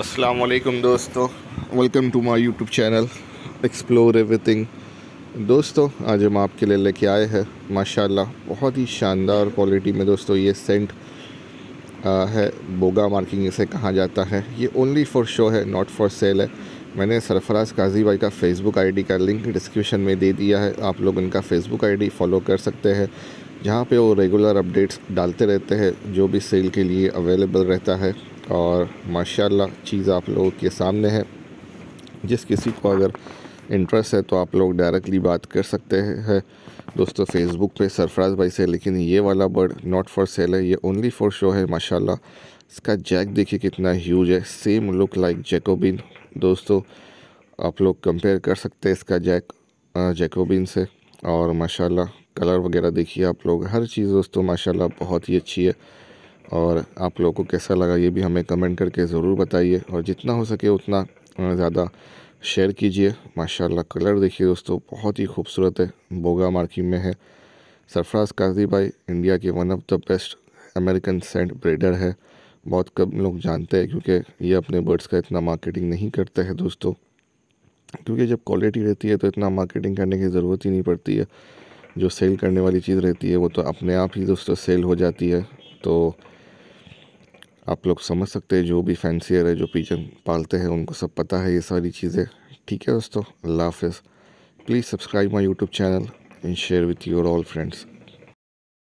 असलकम दोस्तों welcome to my YouTube channel explore everything दोस्तों आज हम आपके लिए लेके आए हैं माशाल्लाह बहुत ही शानदार क्वालिटी में दोस्तों ये सेंट आ, है बोगा मार्किंग इसे कहा जाता है ये ओनली फॉर शो है नॉट फॉर सेल है मैंने सरफराज काजी भाई का फेसबुक आईडी का लिंक डिस्क्रिप्शन में दे दिया है आप लोग इनका फेसबुक आईडी फॉलो कर सकते हैं जहाँ पे वो रेगुलर अपडेट्स डालते रहते हैं जो भी सेल के लिए अवेलेबल रहता है और माशाल्लाह चीज़ आप लोगों के सामने है जिस किसी को अगर इंटरेस्ट है तो आप लोग डायरेक्टली बात कर सकते हैं दोस्तों फेसबुक पे सरफराज भाई से लेकिन ये वाला बर्ड नॉट फॉर सेल है ये ओनली फॉर शो है माशाल्लाह इसका जैक देखिए कितना ह्यूज है सेम लुक लाइक जैकोबिन दोस्तों आप लोग कंपेयर कर सकते हैं इसका जैक जैकोबिन से और माशाल्लाह कलर वगैरह देखिए आप लोग हर चीज़ दोस्तों माशाल्लाह बहुत ही अच्छी है और आप लोगों को कैसा लगा ये भी हमें कमेंट करके ज़रूर बताइए और जितना हो सके उतना ज़्यादा शेयर कीजिए माशाल्लाह कलर देखिए दोस्तों बहुत ही खूबसूरत है बोगा मार्किंग में है सरफराज काजी भाई इंडिया के one of the best American saint breeder है बहुत कम लोग जानते हैं क्योंकि ये अपने बर्ड्स का इतना मार्केटिंग नहीं करते हैं दोस्तों क्योंकि जब क्वालिटी रहती है तो इतना मार्केटिंग करने की ज़रूरत ही नहीं पड़ती है जो सेल करने वाली चीज़ रहती है वो तो अपने आप ही दोस्तों सेल हो जाती है तो आप लोग समझ सकते हैं जो भी फैंसियर है जो पिजन पालते हैं उनको सब पता है ये सारी चीज़ें ठीक है दोस्तों अल्लाह हाफ please subscribe my YouTube channel and share with your all friends